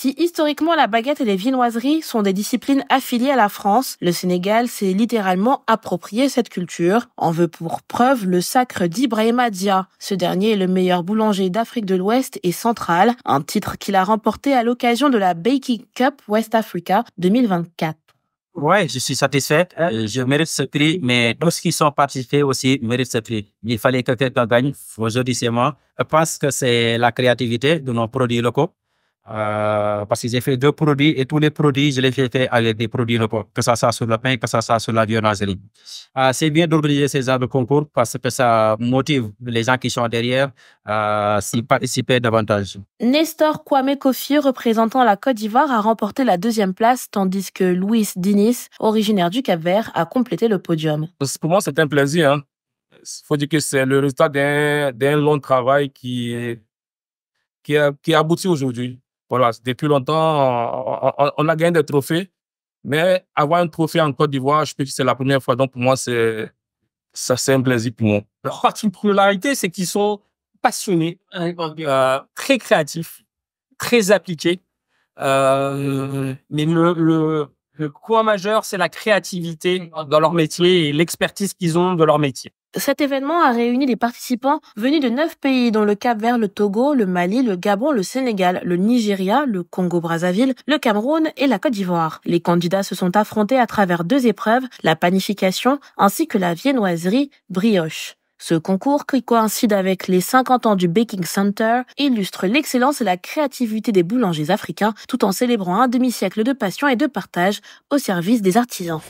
Si historiquement la baguette et les viennoiseries sont des disciplines affiliées à la France, le Sénégal s'est littéralement approprié cette culture. On veut pour preuve le sacre d'Ibrahima Dia. Ce dernier est le meilleur boulanger d'Afrique de l'Ouest et centrale, un titre qu'il a remporté à l'occasion de la Baking Cup West Africa 2024. Ouais, je suis satisfait. Euh, je mérite ce prix, mais tous qui sont participés aussi méritent ce prix. Il fallait que quelqu'un gagne. Aujourd'hui, c'est moi. Je pense que c'est la créativité de nos produits locaux. Euh, parce que j'ai fait deux produits et tous les produits, je les ai fait avec des produits que ça soit sur le pain, que ça soit sur la à euh, c'est bien d'organiser ces genres de concours parce que ça motive les gens qui sont derrière à euh, participer davantage. Nestor Kwame Kofi, représentant la Côte d'Ivoire, a remporté la deuxième place, tandis que Louis Dinis, originaire du Cap-Vert, a complété le podium. Pour moi, c'est un plaisir. Il hein. faut dire que c'est le résultat d'un long travail qui, qui, qui aboutit aujourd'hui. Voilà, depuis longtemps, on, a gagné des trophées, mais avoir un trophée en Côte d'Ivoire, je pense que c'est la première fois. Donc, pour moi, c'est ça, c'est un plaisir pour moi. Leur particularité, c'est qu'ils sont passionnés, hein, euh, très créatifs, très appliqués. Euh, mais le, le point majeur, c'est la créativité dans leur métier et l'expertise qu'ils ont de leur métier. Cet événement a réuni des participants venus de neuf pays, dont le Cap Vert, le Togo, le Mali, le Gabon, le Sénégal, le Nigeria, le Congo-Brazzaville, le Cameroun et la Côte d'Ivoire. Les candidats se sont affrontés à travers deux épreuves, la panification ainsi que la viennoiserie brioche. Ce concours, qui coïncide avec les 50 ans du Baking Center, illustre l'excellence et la créativité des boulangers africains tout en célébrant un demi-siècle de passion et de partage au service des artisans.